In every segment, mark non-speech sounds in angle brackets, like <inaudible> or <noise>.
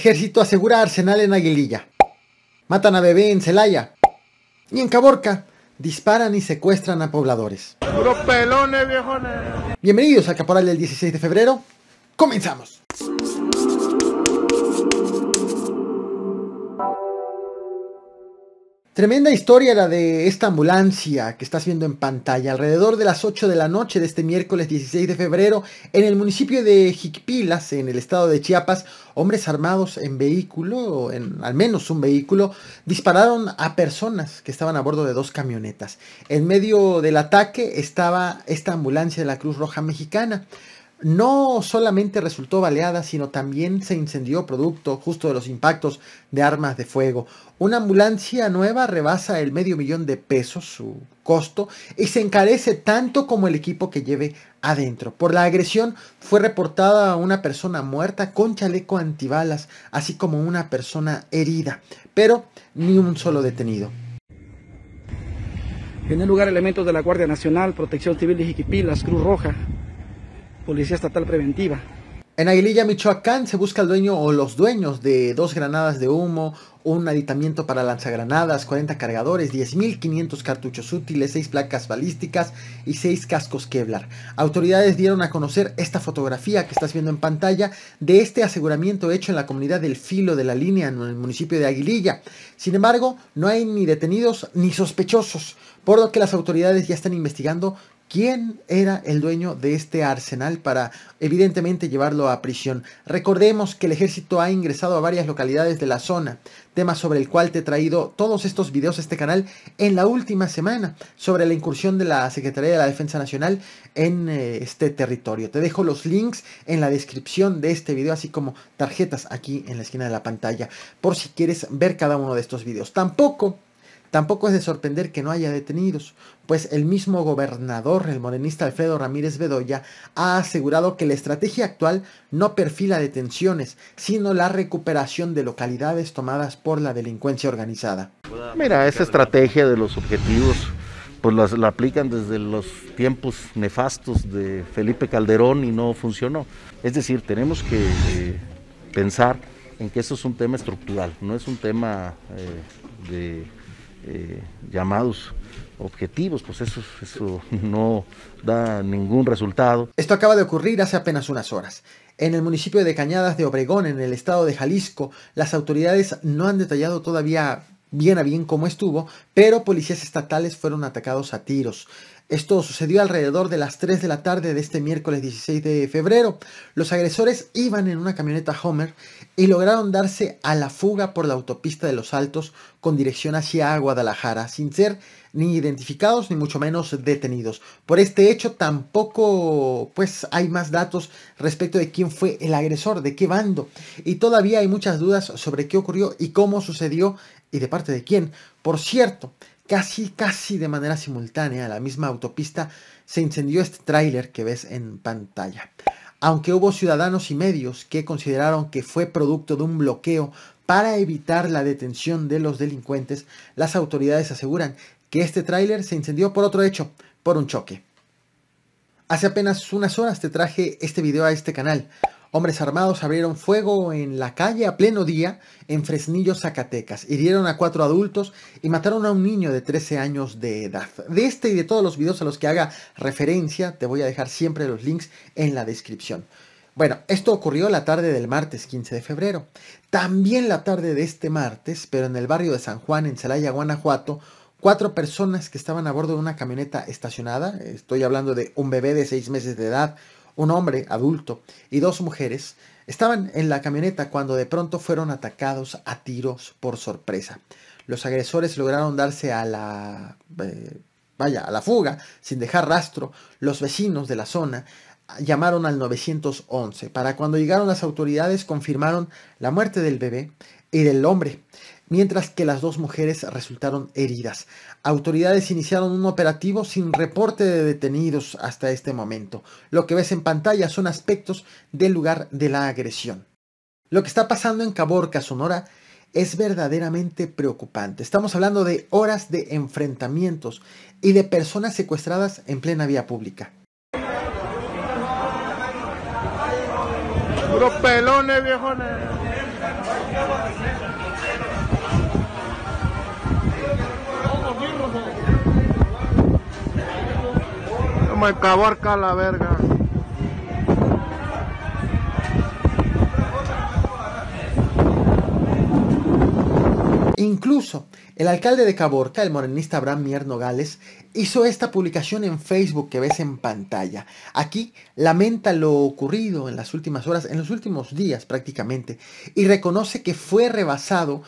ejército asegura arsenal en Aguililla. Matan a bebé en Celaya. Y en Caborca disparan y secuestran a pobladores. Pelones, Bienvenidos a Caporal del 16 de febrero. Comenzamos. Tremenda historia la de esta ambulancia que estás viendo en pantalla. Alrededor de las 8 de la noche de este miércoles 16 de febrero, en el municipio de Jicpilas, en el estado de Chiapas, hombres armados en vehículo, en al menos un vehículo, dispararon a personas que estaban a bordo de dos camionetas. En medio del ataque estaba esta ambulancia de la Cruz Roja Mexicana no solamente resultó baleada, sino también se incendió producto justo de los impactos de armas de fuego. Una ambulancia nueva rebasa el medio millón de pesos, su costo, y se encarece tanto como el equipo que lleve adentro. Por la agresión fue reportada una persona muerta con chaleco antibalas, así como una persona herida, pero ni un solo detenido. En el lugar elementos de la Guardia Nacional, Protección Civil de Jiquipilas, Cruz Roja, Policía Estatal Preventiva. En Aguililla, Michoacán, se busca el dueño o los dueños de dos granadas de humo, un aditamiento para lanzagranadas, 40 cargadores, 10.500 cartuchos útiles, seis placas balísticas y seis cascos Kevlar. Autoridades dieron a conocer esta fotografía que estás viendo en pantalla de este aseguramiento hecho en la comunidad del Filo de la Línea en el municipio de Aguililla. Sin embargo, no hay ni detenidos ni sospechosos, por lo que las autoridades ya están investigando quién era el dueño de este arsenal para evidentemente llevarlo a prisión. Recordemos que el ejército ha ingresado a varias localidades de la zona, tema sobre el cual te he traído todos estos videos a este canal en la última semana sobre la incursión de la Secretaría de la Defensa Nacional en eh, este territorio. Te dejo los links en la descripción de este video, así como tarjetas aquí en la esquina de la pantalla, por si quieres ver cada uno de estos videos. Tampoco Tampoco es de sorprender que no haya detenidos, pues el mismo gobernador, el modernista Alfredo Ramírez Bedoya, ha asegurado que la estrategia actual no perfila detenciones, sino la recuperación de localidades tomadas por la delincuencia organizada. Mira, esa estrategia de los objetivos, pues la aplican desde los tiempos nefastos de Felipe Calderón y no funcionó. Es decir, tenemos que eh, pensar en que eso es un tema estructural, no es un tema eh, de eh, llamados objetivos, pues eso, eso <laughs> no da ningún resultado. Esto acaba de ocurrir hace apenas unas horas. En el municipio de Cañadas de Obregón, en el estado de Jalisco, las autoridades no han detallado todavía bien a bien cómo estuvo, pero policías estatales fueron atacados a tiros. Esto sucedió alrededor de las 3 de la tarde de este miércoles 16 de febrero. Los agresores iban en una camioneta Homer y lograron darse a la fuga por la autopista de los Altos con dirección hacia Guadalajara, sin ser ni identificados ni mucho menos detenidos. Por este hecho tampoco pues hay más datos respecto de quién fue el agresor, de qué bando, y todavía hay muchas dudas sobre qué ocurrió y cómo sucedió y de parte de quién. Por cierto, casi casi de manera simultánea a la misma autopista se incendió este tráiler que ves en pantalla aunque hubo ciudadanos y medios que consideraron que fue producto de un bloqueo para evitar la detención de los delincuentes, las autoridades aseguran que este tráiler se incendió por otro hecho, por un choque. Hace apenas unas horas te traje este video a este canal. Hombres armados abrieron fuego en la calle a pleno día en Fresnillo, Zacatecas. Hirieron a cuatro adultos y mataron a un niño de 13 años de edad. De este y de todos los videos a los que haga referencia, te voy a dejar siempre los links en la descripción. Bueno, esto ocurrió la tarde del martes 15 de febrero. También la tarde de este martes, pero en el barrio de San Juan, en Celaya, Guanajuato, cuatro personas que estaban a bordo de una camioneta estacionada, estoy hablando de un bebé de seis meses de edad, un hombre adulto y dos mujeres, estaban en la camioneta cuando de pronto fueron atacados a tiros por sorpresa. Los agresores lograron darse a la... Eh, vaya, a la fuga, sin dejar rastro. Los vecinos de la zona llamaron al 911. Para cuando llegaron las autoridades confirmaron la muerte del bebé y del hombre mientras que las dos mujeres resultaron heridas. Autoridades iniciaron un operativo sin reporte de detenidos hasta este momento. Lo que ves en pantalla son aspectos del lugar de la agresión. Lo que está pasando en Caborca, Sonora, es verdaderamente preocupante. Estamos hablando de horas de enfrentamientos y de personas secuestradas en plena vía pública. pelones, eh, viejones. Eh. caborca la verga. Incluso el alcalde de Caborca, el morenista Abraham Mier Nogales, hizo esta publicación en Facebook que ves en pantalla. Aquí lamenta lo ocurrido en las últimas horas, en los últimos días prácticamente, y reconoce que fue rebasado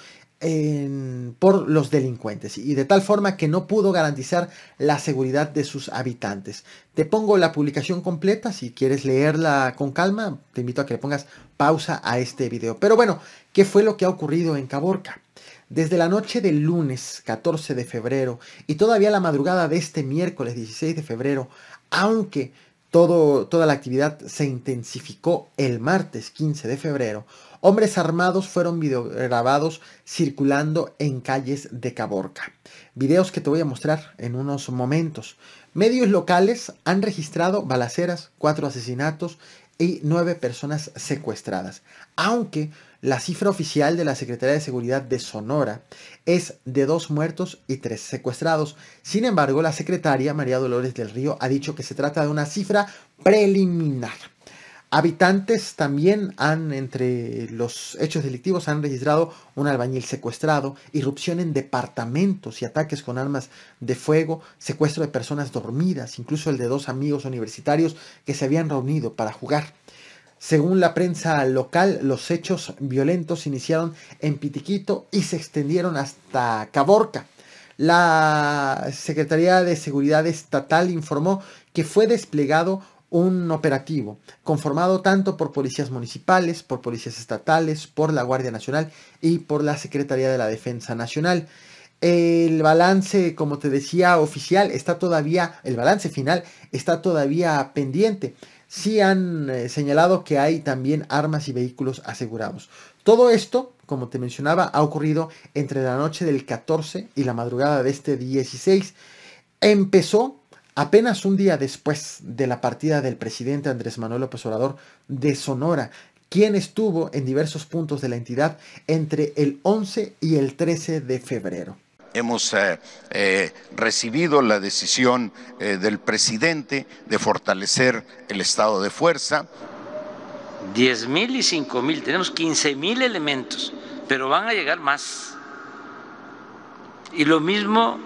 por los delincuentes y de tal forma que no pudo garantizar la seguridad de sus habitantes. Te pongo la publicación completa, si quieres leerla con calma, te invito a que le pongas pausa a este video. Pero bueno, ¿qué fue lo que ha ocurrido en Caborca? Desde la noche del lunes 14 de febrero y todavía la madrugada de este miércoles 16 de febrero, aunque toda la actividad se intensificó el martes 15 de febrero. Hombres armados fueron videograbados circulando en calles de Caborca. Videos que te voy a mostrar en unos momentos. Medios locales han registrado balaceras, cuatro asesinatos y nueve personas secuestradas. Aunque la cifra oficial de la Secretaría de Seguridad de Sonora es de dos muertos y tres secuestrados. Sin embargo, la secretaria María Dolores del Río ha dicho que se trata de una cifra preliminar. Habitantes también han, entre los hechos delictivos, han registrado un albañil secuestrado, irrupción en departamentos y ataques con armas de fuego, secuestro de personas dormidas, incluso el de dos amigos universitarios que se habían reunido para jugar. Según la prensa local, los hechos violentos iniciaron en Pitiquito y se extendieron hasta Caborca. La Secretaría de Seguridad Estatal informó que fue desplegado un operativo conformado tanto por policías municipales, por policías estatales, por la Guardia Nacional y por la Secretaría de la Defensa Nacional. El balance, como te decía, oficial está todavía, el balance final está todavía pendiente sí han eh, señalado que hay también armas y vehículos asegurados. Todo esto, como te mencionaba, ha ocurrido entre la noche del 14 y la madrugada de este 16. Empezó apenas un día después de la partida del presidente Andrés Manuel López Obrador de Sonora, quien estuvo en diversos puntos de la entidad entre el 11 y el 13 de febrero hemos eh, eh, recibido la decisión eh, del presidente de fortalecer el estado de fuerza. 10.000 mil y 5.000, tenemos 15 mil elementos, pero van a llegar más. Y lo mismo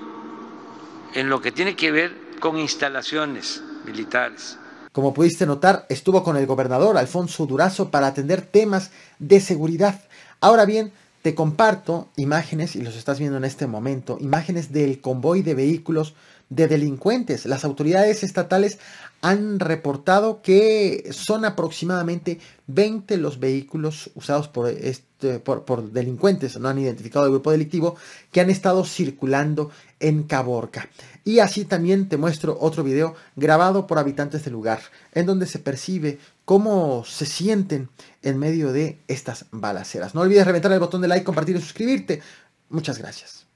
en lo que tiene que ver con instalaciones militares. Como pudiste notar, estuvo con el gobernador Alfonso Durazo para atender temas de seguridad. Ahora bien, te comparto imágenes, y los estás viendo en este momento, imágenes del convoy de vehículos de delincuentes. Las autoridades estatales han reportado que son aproximadamente 20 los vehículos usados por, este, por, delincuentes, no han identificado el grupo delictivo, que han estado circulando en Caborca. Y así también te muestro otro video grabado por habitantes del lugar, en donde se percibe cómo se sienten en medio de estas balaceras. No olvides reventar el botón de like, compartir y suscribirte. Muchas gracias.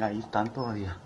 Ahí están todavía.